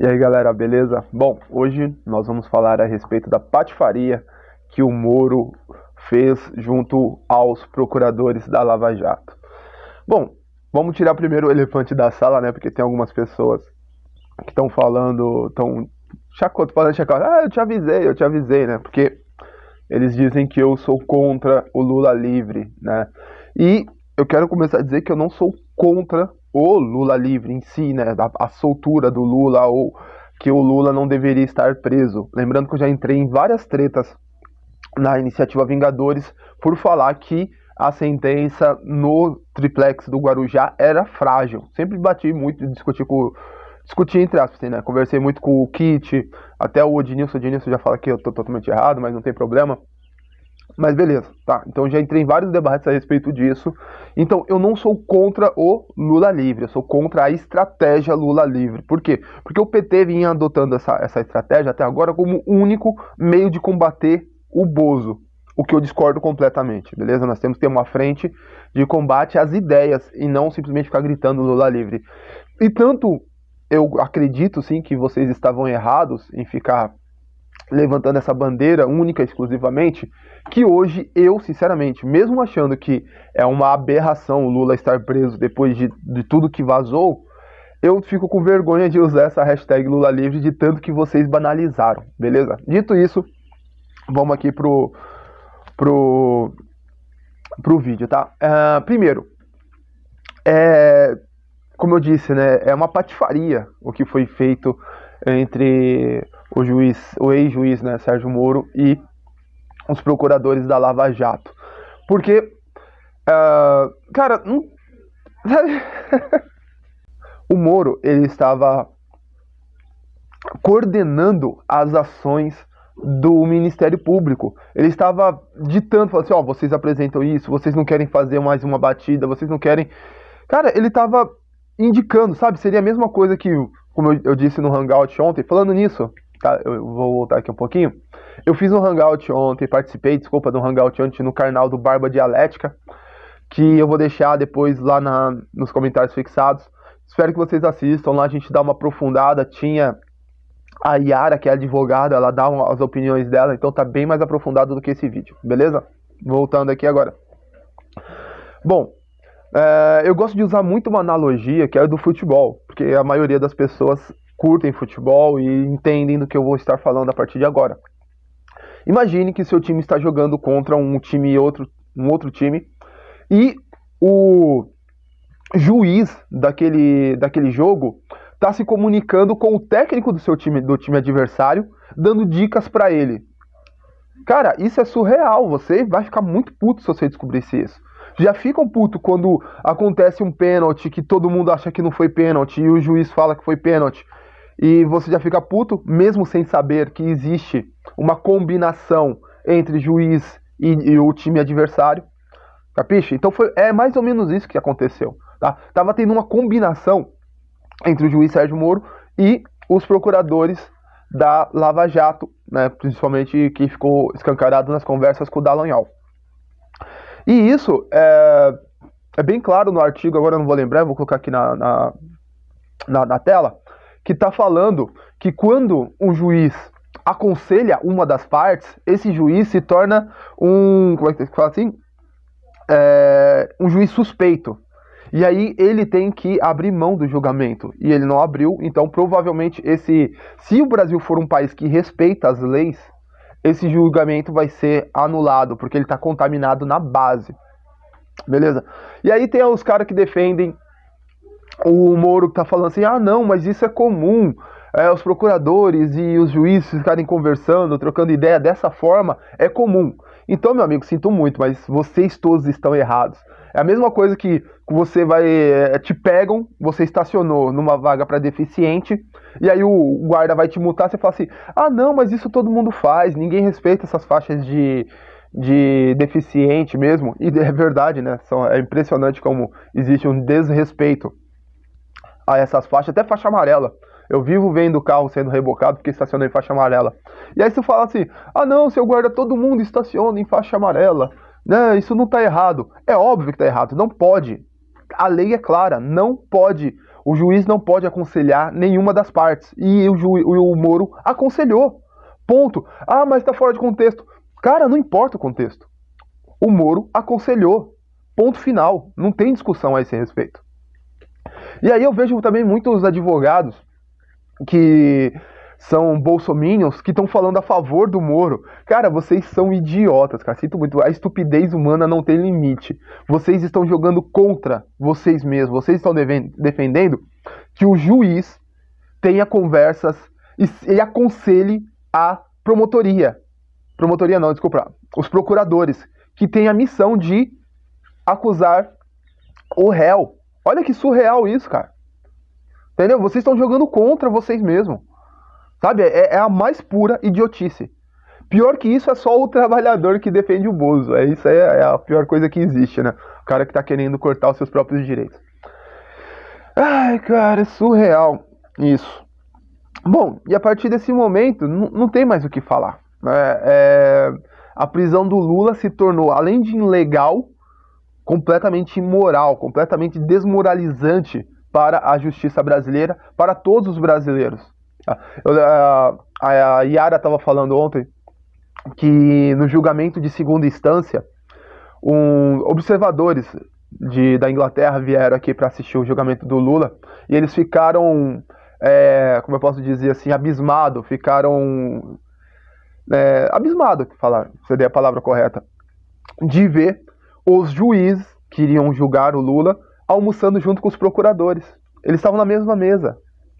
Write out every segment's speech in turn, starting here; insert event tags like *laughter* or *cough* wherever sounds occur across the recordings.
E aí galera, beleza? Bom, hoje nós vamos falar a respeito da patifaria que o Moro fez junto aos procuradores da Lava Jato. Bom, vamos tirar primeiro o elefante da sala, né? Porque tem algumas pessoas que estão falando, estão chacota, falando chacota. ah, eu te avisei, eu te avisei, né? Porque eles dizem que eu sou contra o Lula livre, né? E eu quero começar a dizer que eu não sou contra o Lula livre em si, né, a, a soltura do Lula ou que o Lula não deveria estar preso. Lembrando que eu já entrei em várias tretas na iniciativa Vingadores por falar que a sentença no triplex do Guarujá era frágil. Sempre bati muito, discuti com discuti entre aspas, né? Conversei muito com o Kit, até o Odinilson, o Odinilson já fala que eu tô totalmente errado, mas não tem problema. Mas beleza, tá. Então já entrei em vários debates a respeito disso. Então eu não sou contra o Lula livre, eu sou contra a estratégia Lula livre. Por quê? Porque o PT vinha adotando essa, essa estratégia até agora como único meio de combater o Bozo. O que eu discordo completamente, beleza? Nós temos que ter uma frente de combate às ideias e não simplesmente ficar gritando Lula livre. E tanto eu acredito sim que vocês estavam errados em ficar levantando essa bandeira única exclusivamente, que hoje eu, sinceramente, mesmo achando que é uma aberração o Lula estar preso depois de, de tudo que vazou, eu fico com vergonha de usar essa hashtag Lula Livre de tanto que vocês banalizaram, beleza? Dito isso, vamos aqui pro, pro, pro vídeo, tá? Uh, primeiro, é, como eu disse, né, é uma patifaria o que foi feito entre o juiz, o ex-juiz, né, Sérgio Moro e os procuradores da Lava Jato. Porque, uh, cara, não, *laughs* sabe? o Moro ele estava coordenando as ações do Ministério Público. Ele estava ditando, falando assim, ó, oh, vocês apresentam isso, vocês não querem fazer mais uma batida, vocês não querem. Cara, ele estava indicando, sabe? Seria a mesma coisa que, como eu, eu disse no Hangout ontem, falando nisso, eu vou voltar aqui um pouquinho. Eu fiz um hangout ontem, participei, desculpa, de um hangout ontem no canal do Barba Dialética, que eu vou deixar depois lá na, nos comentários fixados. Espero que vocês assistam, lá a gente dá uma aprofundada. Tinha a Yara, que é advogada, ela dá uma, as opiniões dela, então tá bem mais aprofundado do que esse vídeo, beleza? Voltando aqui agora. Bom, é, eu gosto de usar muito uma analogia que é do futebol, porque a maioria das pessoas curtem futebol e entendem do que eu vou estar falando a partir de agora. Imagine que seu time está jogando contra um time e outro, um outro time e o juiz daquele, daquele jogo está se comunicando com o técnico do seu time, do time adversário, dando dicas para ele. Cara, isso é surreal. Você vai ficar muito puto se você descobrisse isso. Já ficam puto quando acontece um pênalti que todo mundo acha que não foi pênalti e o juiz fala que foi pênalti e você já fica puto, mesmo sem saber que existe uma combinação entre juiz e, e o time adversário. Capiche? Então foi, é mais ou menos isso que aconteceu. Tá? Tava tendo uma combinação entre o juiz Sérgio Moro e os procuradores da Lava Jato, né, principalmente que ficou escancarado nas conversas com o Dallagnol. E isso é, é bem claro no artigo, agora eu não vou lembrar, vou colocar aqui na, na, na, na tela, que está falando que quando um juiz aconselha uma das partes, esse juiz se torna um. Como é que fala assim? É, um juiz suspeito. E aí ele tem que abrir mão do julgamento. E ele não abriu, então provavelmente esse. Se o Brasil for um país que respeita as leis, esse julgamento vai ser anulado, porque ele está contaminado na base. Beleza? E aí tem os caras que defendem o Moro tá falando assim: ah, não, mas isso é comum. É, os procuradores e os juízes ficarem conversando, trocando ideia dessa forma, é comum. Então, meu amigo, sinto muito, mas vocês todos estão errados. É a mesma coisa que você vai. Eh, te pegam, você estacionou numa vaga para deficiente, e aí o guarda vai te multar, você fala assim: ah, não, mas isso todo mundo faz, ninguém respeita essas faixas de, de deficiente mesmo. E é verdade, né? é impressionante como existe um desrespeito a essas faixas, até faixa amarela. Eu vivo vendo o carro sendo rebocado porque estacionei em faixa amarela. E aí você fala assim: ah, não, seu guarda, todo mundo estaciona em faixa amarela. Né, isso não está errado. É óbvio que está errado, não pode. A lei é clara, não pode. O juiz não pode aconselhar nenhuma das partes. E o, ju, o Moro aconselhou. Ponto. Ah, mas está fora de contexto. Cara, não importa o contexto. O Moro aconselhou. Ponto final. Não tem discussão a esse respeito. E aí eu vejo também muitos advogados que são bolsominions que estão falando a favor do Moro. Cara, vocês são idiotas, cara. Sinto muito. A estupidez humana não tem limite. Vocês estão jogando contra vocês mesmos. Vocês estão defendendo que o juiz tenha conversas e, e aconselhe a promotoria. Promotoria não, desculpa. Os procuradores, que têm a missão de acusar o réu Olha que surreal isso, cara. Entendeu? Vocês estão jogando contra vocês mesmos. Sabe? É, é, a mais pura idiotice. Pior que isso é só o trabalhador que defende o Bozo. É isso aí, é, é a pior coisa que existe, né? O cara que tá querendo cortar os seus próprios direitos. Ai, cara, é surreal isso. Bom, e a partir desse momento, não tem mais o que falar. É, é, a prisão do Lula se tornou, além de ilegal, completamente imoral, completamente desmoralizante para a justiça brasileira, para todos os brasileiros. Ah, eu, ah, a, a Yara estava falando ontem que no julgamento de segunda instância, um, observadores de, da Inglaterra vieram aqui para assistir o julgamento do Lula e eles ficaram, é, como eu posso dizer assim, abismado, ficaram é, abismado que falaram, seria a palavra correta, de ver os juízes que iriam julgar o Lula almoçando junto com os procuradores. Eles estavam na mesma mesa.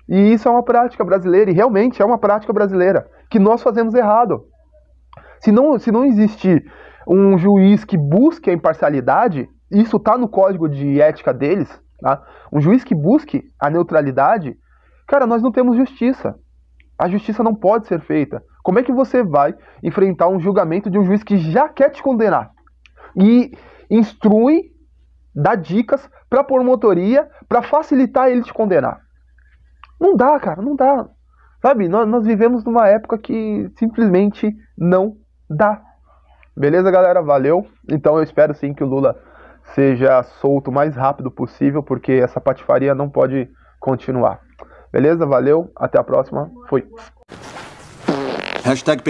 E isso é uma prática brasileira, e realmente é uma prática brasileira, que nós fazemos errado. Se não, se não existir um juiz que busque a imparcialidade, isso está no código de ética deles, tá? um juiz que busque a neutralidade, cara, nós não temos justiça. A justiça não pode ser feita. Como é que você vai enfrentar um julgamento de um juiz que já quer te condenar? E instrui, dá dicas para a promotoria para facilitar ele te condenar. Não dá, cara, não dá. Sabe, nós, nós vivemos numa época que simplesmente não dá. Beleza, galera? Valeu. Então eu espero sim que o Lula seja solto o mais rápido possível, porque essa patifaria não pode continuar. Beleza? Valeu, até a próxima. Fui. Hashtag